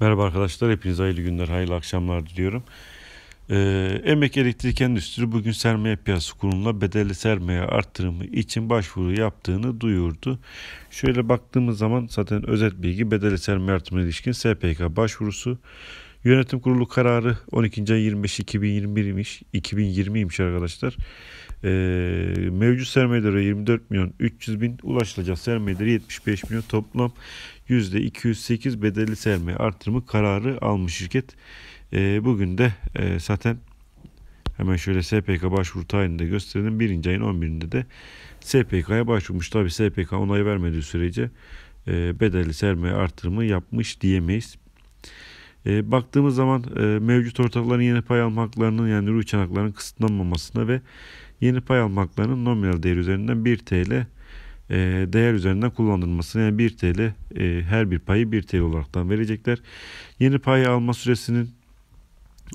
Merhaba arkadaşlar, hepinize hayırlı günler, hayırlı akşamlar diliyorum. Ee, Emek Elektrik Endüstri bugün sermaye piyasası kurumuna bedelli sermaye arttırımı için başvuru yaptığını duyurdu. Şöyle baktığımız zaman zaten özet bilgi bedelli sermaye artırımına ilişkin SPK başvurusu Yönetim kurulu kararı 12. ay 25 2020 2020'ymiş arkadaşlar. Ee, mevcut sermayeleri 24 milyon 300 bin ulaşılacak sermayeleri 75 milyon toplam %208 bedelli sermaye artırımı kararı almış şirket. Ee, bugün de e, zaten Hemen şöyle SPK başvuru tarihini de gösterelim. Birinci ayın 11'inde de SPK'ya başvurmuş. Tabi SPK onay vermediği sürece e, bedelli sermaye artırımı yapmış diyemeyiz. E, baktığımız zaman e, mevcut ortakların yeni pay alma haklarının yani rüç haklarının kısıtlanmamasına ve yeni pay alma haklarının nominal değer üzerinden 1 TL e, değer üzerinden kullanılmasını yani 1 TL e, her bir payı 1 TL olaraktan verecekler. Yeni pay alma süresinin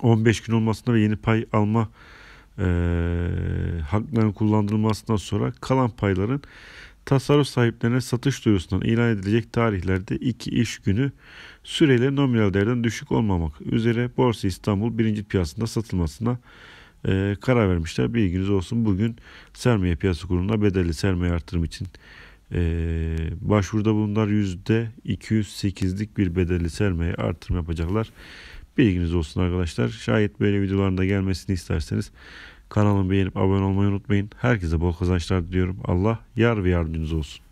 15 gün olmasına ve yeni pay alma e, hakların kullanılmasından sonra kalan payların tasarruf sahiplerine satış duyurusundan ilan edilecek tarihlerde iki iş günü süreyle nominal değerden düşük olmamak üzere Borsa İstanbul birinci piyasasında satılmasına e, karar vermişler. Bilginiz olsun bugün sermaye piyasa kuruluna bedelli sermaye artırım için e, başvuruda bulundular. %208'lik bir bedelli sermaye artırım yapacaklar. Bilginiz olsun arkadaşlar. Şayet böyle videoların da gelmesini isterseniz Kanalımı beğenip abone olmayı unutmayın. Herkese bol kazançlar diliyorum. Allah yar ve yardımcınız olsun.